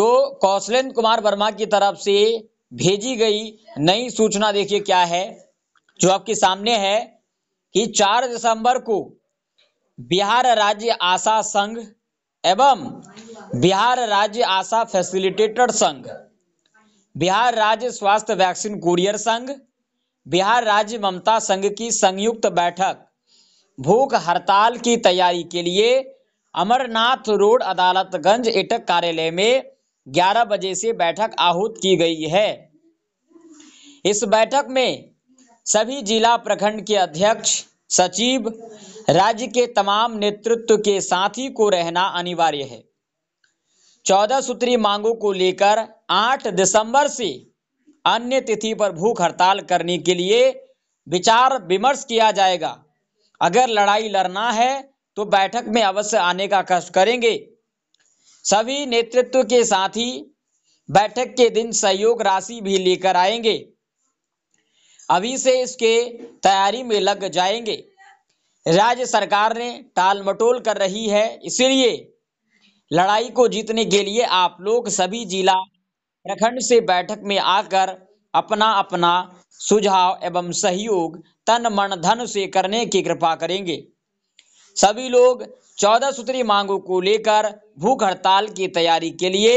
तो कौशलेंद्र कुमार वर्मा की तरफ से भेजी गई नई सूचना देखिए क्या है जो आपके सामने है कि 4 दिसंबर को बिहार राज्य आशा संघ एवं बिहार राज्य आशा फैसिलिटेटर संघ बिहार राज्य स्वास्थ्य वैक्सीन कुरियर संघ बिहार राज्य ममता संघ की संयुक्त बैठक भूख हड़ताल की तैयारी के लिए अमरनाथ रोड अदालतगंज इटक कार्यालय में 11 बजे से बैठक आहूत की गई है इस बैठक में सभी जिला प्रखंड के अध्यक्ष सचिव राज्य के तमाम नेतृत्व के साथी को रहना अनिवार्य है चौदह सूत्री मांगों को लेकर 8 दिसंबर से अन्य तिथि पर भूख हड़ताल करने के लिए विचार विमर्श किया जाएगा अगर लड़ाई लड़ना है तो बैठक में अवश्य आने का कष्ट करेंगे सभी नेतृत्व के साथी बैठक के दिन सहयोग राशि भी लेकर आएंगे अभी से इसके तैयारी में लग जाएंगे राज्य सरकार ने टाल मटोल कर रही है इसलिए लड़ाई को जीतने के लिए आप लोग सभी जिला प्रखंड से बैठक में आकर अपना अपना सुझाव एवं सहयोग तन मन धन से करने की कृपा करेंगे सभी लोग चौदह सूत्री मांगों को लेकर भूख हड़ताल की तैयारी के लिए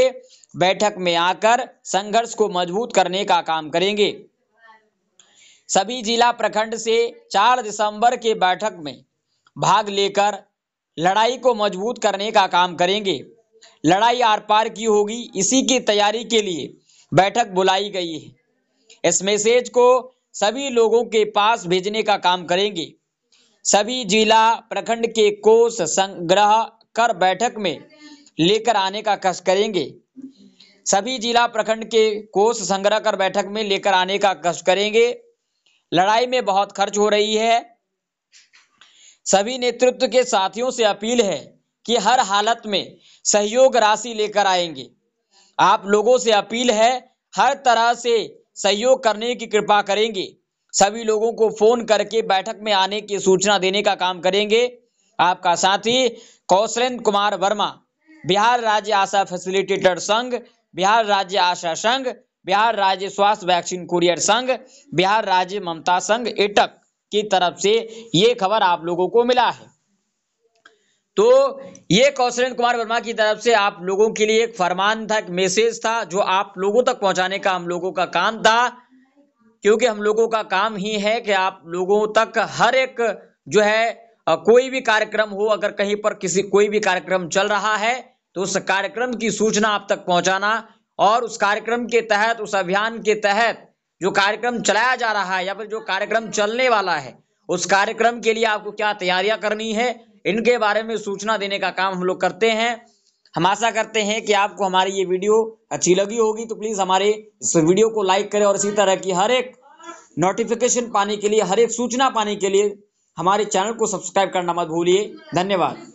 बैठक में आकर संघर्ष को मजबूत करने का काम करेंगे सभी जिला प्रखंड से 4 दिसंबर के बैठक में भाग लेकर लड़ाई को मजबूत करने का काम करेंगे लड़ाई आर पार की होगी इसी की तैयारी के लिए बैठक बुलाई गई है इस मैसेज को सभी लोगों के पास भेजने का काम करेंगे सभी जिला प्रखंड के कोष संग्रह कर बैठक में लेकर आने का कष्ट करेंगे सभी जिला प्रखंड के कोष संग्रह कर बैठक में लेकर आने का कष्ट करेंगे लड़ाई में बहुत खर्च हो रही है सभी नेतृत्व के साथियों से अपील है कि हर हालत में सहयोग राशि लेकर आएंगे आप लोगों से अपील है हर तरह से सहयोग करने की कृपा करेंगे सभी लोगों को फोन करके बैठक में आने की सूचना देने का काम करेंगे आपका साथी कौशलेंद्र कुमार वर्मा बिहार राज्य आशा फैसिलिटेटर संघ बिहार राज्य आशा संघ बिहार राज्य स्वास्थ्य वैक्सीन कुरियर संघ बिहार राज्य ममता संघ एटक की तरफ से ये खबर आप लोगों को मिला है तो ये कौशलेंद्र कुमार वर्मा की तरफ से आप लोगों के लिए एक फरमान था एक मैसेज था जो आप लोगों तक पहुंचाने का हम लोगों का काम था क्योंकि हम लोगों का काम ही है कि आप लोगों तक हर एक जो है कोई भी कार्यक्रम हो अगर कहीं पर किसी कोई भी कार्यक्रम चल रहा है तो उस कार्यक्रम की सूचना आप तक पहुंचाना और उस कार्यक्रम के तहत उस अभियान के तहत जो कार्यक्रम चलाया जा रहा है या फिर जो कार्यक्रम चलने वाला है उस कार्यक्रम के लिए आपको क्या तैयारियां करनी है इनके बारे में सूचना देने का काम हम लोग करते हैं हम आशा करते हैं कि आपको हमारी ये वीडियो अच्छी लगी होगी तो प्लीज़ हमारे इस वीडियो को लाइक करें और इसी तरह की हर एक नोटिफिकेशन पाने के लिए हर एक सूचना पाने के लिए हमारे चैनल को सब्सक्राइब करना मत भूलिए धन्यवाद